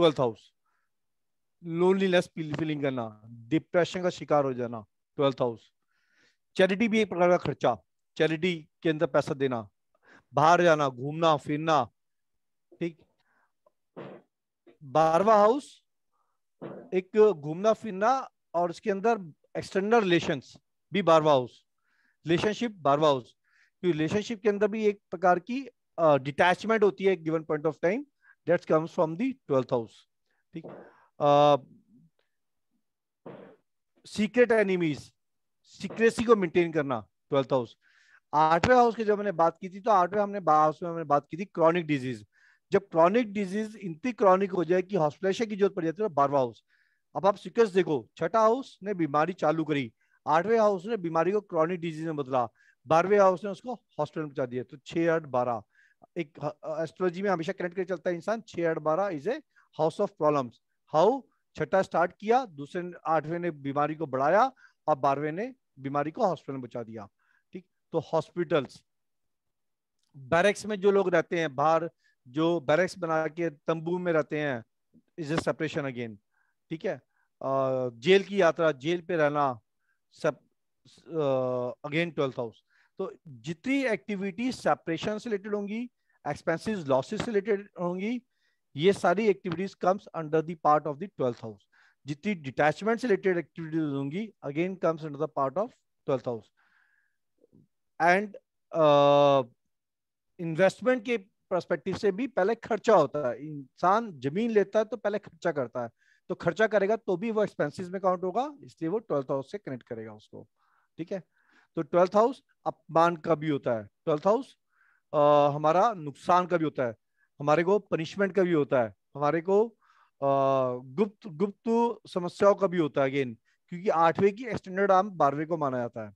twelfth house loneliness feeling करना depression का शिकार हो जाना ट्वेल्थ हाउस चैरिटी भी एक प्रकार का खर्चा चैरिटी के अंदर पैसा देना बाहर जाना घूमना फिरना ठीक बारवा हाउस एक घूमना फिरना और उसके अंदर एक्सटर्नल रिलेशन भी बारवा हाउस रिलेशनशिप बारवा हाउस रिलेशनशिप के अंदर भी एक प्रकार की डिटैचमेंट uh, होती है given point of time that comes from the 12th house ठीक uh, सीक्रेट एनिमीज सीक्रेसी को मेंटेन करना ट्वेल्थ हाउस आठवें हाउस की जब मैंने बात की थी तो आठवें हमने हाउस में हमने बात की थी क्रॉनिक डिजीज जब क्रॉनिक डिजीज इतनी क्रॉनिक हो जाए कि हॉस्पिटलेशन की जरूरत पड़ जाती है तो बारवा हाउस अब आप सिक्वेंस देखो छठा हाउस ने बीमारी चालू करी आठवें हाउस ने बीमारी को क्रॉनिक डिजीज में बदला बारहवें हाउस ने उसको हॉस्पिटल में पहुंचा दिया तो छह आठ बारह एक एस्ट्रोलॉजी में हमेशा कनेक्ट कर चलता है इंसान छह आठ बारह is a house of problem how छठा स्टार्ट किया दूसरे आठवें ने बीमारी को बढ़ाया और बारहवें ने बीमारी को हॉस्पिटल में बचा दिया ठीक तो हॉस्पिटल्स बैरक्स में जो लोग रहते हैं बाहर जो बैरक्स बना के तंबू में रहते हैं इज ए सेपरेशन अगेन ठीक है जेल की यात्रा जेल पे रहना सब अगेन ट्वेल्थ हाउस तो जितनी एक्टिविटी सेपरेशन से रिलेटेड होंगी एक्सपेंसिस लॉसेस से रिलेटेड होंगी ये सारी activities comes under the part of the twelfth house जितनी डिटैचमेंट से रिलेटेड एक्टिविटीज होंगी again comes under the part of twelfth house and investment के परस्पेक्टिव से भी पहले खर्चा होता है इंसान जमीन लेता है तो पहले खर्चा करता है तो खर्चा करेगा तो भी वो एक्सपेंसिस में काउंट होगा इसलिए वो ट्वेल्थ हाउस से कनेक्ट करेगा उसको ठीक है तो ट्वेल्थ हाउस अपमान का भी होता है ट्वेल्थ हाउस हमारा नुकसान का भी होता है हमारे को पनिशमेंट का भी होता है हमारे को गुप्त गुप्त समस्याओं का भी होता है अगेन क्योंकि आठवें की एक्सटेंडेड आर्म बारहवें को माना जाता है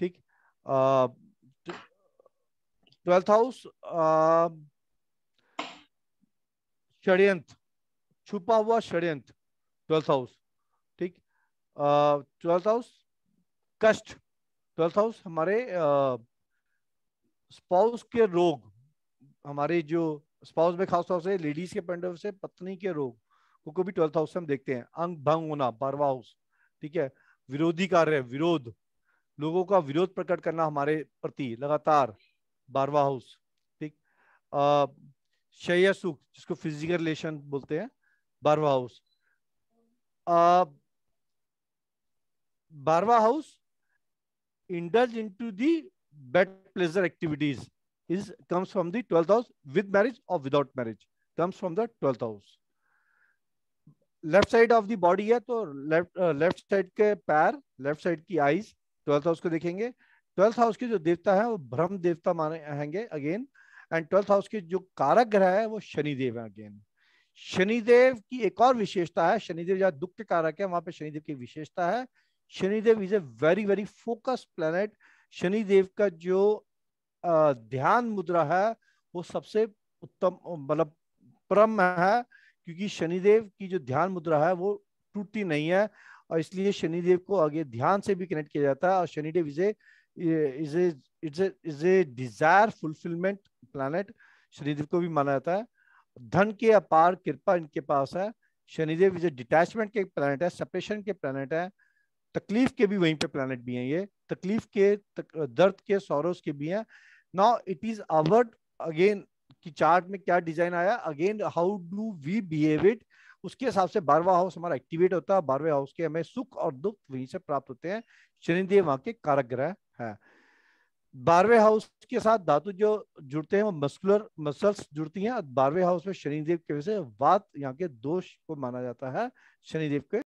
ठीक तो ट्वेल्थ हाउस षड्यंत्र छुपा हुआ षड्यंत्र ट्वेल्थ हाउस ठीक ट्वेल्थ हाउस कष्ट ट्वेल्थ हाउस हमारे स्पाउस के रोग हमारे जो स्पाउस में खासतौर से लेडीज के पॉइंट ऑफ से पत्नी के रोग को को भी ट्वेल्थ हाउस से हम देखते हैं अंग भंग होना बारवा हाउस ठीक है विरोधी कार्य विरोध लोगों का विरोध प्रकट करना हमारे प्रति लगातार बारवा हाउस ठीक शय सुख जिसको फिजिकल रिलेशन बोलते हैं बारवा हाउस बारवा house indulge into the bad pleasure activities is comes from the 12th house with marriage or without marriage comes from the 12th house left side of the body है तो left left side के पैर left side की eyes twelfth house को देखेंगे twelfth house के जो देवता है वो ब्रह्म देवता मानेंगे अगेन एंड ट्वेल्थ हाउस के जो कारक ग्रह है वो शनिदेव है अगेन शनिदेव की एक और विशेषता है शनिदेव जहाँ दुख के कारक है वहां पे शनिदेव की विशेषता है Shanidev is a very very focused planet Shanidev का जो ध्यान मुद्रा है वो सबसे उत्तम मतलब परम है क्योंकि शनिदेव की जो ध्यान मुद्रा है वो टूटती नहीं है और इसलिए शनिदेव को आगे ध्यान से भी कनेक्ट किया जाता है और Shanidev is a is a is a desire fulfilment planet Shanidev को भी माना जाता है धन के अपार कृपा इनके पास है शनिदेव इज ए डिटैचमेंट के प्लानट है सेपरेशन के प्लानट है तकलीफ के भी वहीं पे प्लानट भी हैं ये तकलीफ के तक, दर्द के सौरोस के भी हैं now it is our again की चार्ट में क्या डिजाइन आया again how do we behave it उसके हिसाब से बारवा हाउस हमारा एक्टिवेट होता है बारहवें हाउस के हमें सुख और दुख वहीं से प्राप्त होते हैं शनिदेव वहां के कारक ग्रह है बारहवें हाउस के साथ धातु जो जुड़ते हैं वो मस्कुलर मसल्स जुड़ती हैं बारहवें हाउस में शनिदेव की वजह से वात यहाँ के दोष को माना जाता है शनिदेव के